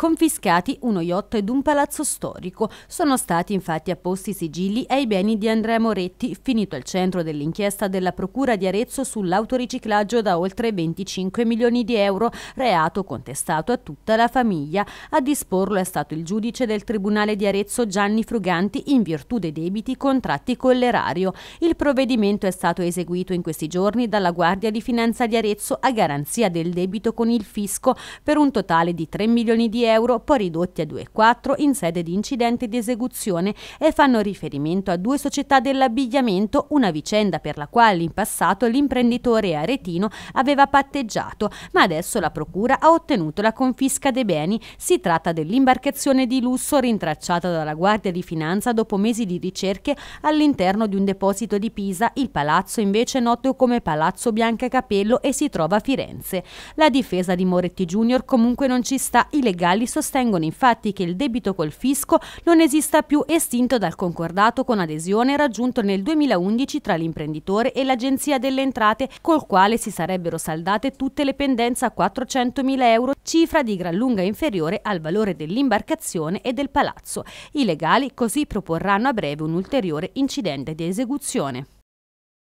confiscati uno yacht ed un palazzo storico. Sono stati infatti apposti sigilli ai beni di Andrea Moretti, finito al centro dell'inchiesta della Procura di Arezzo sull'autoriciclaggio da oltre 25 milioni di euro, reato contestato a tutta la famiglia. A disporlo è stato il giudice del Tribunale di Arezzo Gianni Fruganti in virtù dei debiti contratti con l'erario. Il provvedimento è stato eseguito in questi giorni dalla Guardia di Finanza di Arezzo a garanzia del debito con il fisco per un totale di 3 milioni di euro euro, poi ridotti a 2,4 in sede di incidente di esecuzione e fanno riferimento a due società dell'abbigliamento, una vicenda per la quale in passato l'imprenditore aretino aveva patteggiato, ma adesso la procura ha ottenuto la confisca dei beni. Si tratta dell'imbarcazione di lusso rintracciata dalla Guardia di Finanza dopo mesi di ricerche all'interno di un deposito di Pisa, il palazzo invece è noto come Palazzo Bianca Capello e si trova a Firenze. La difesa di Moretti Junior comunque non ci sta, i legali liberali sostengono infatti che il debito col fisco non esista più estinto dal concordato con adesione raggiunto nel 2011 tra l'imprenditore e l'Agenzia delle Entrate, col quale si sarebbero saldate tutte le pendenze a 400.000 euro, cifra di gran lunga inferiore al valore dell'imbarcazione e del palazzo. I legali così proporranno a breve un ulteriore incidente di esecuzione.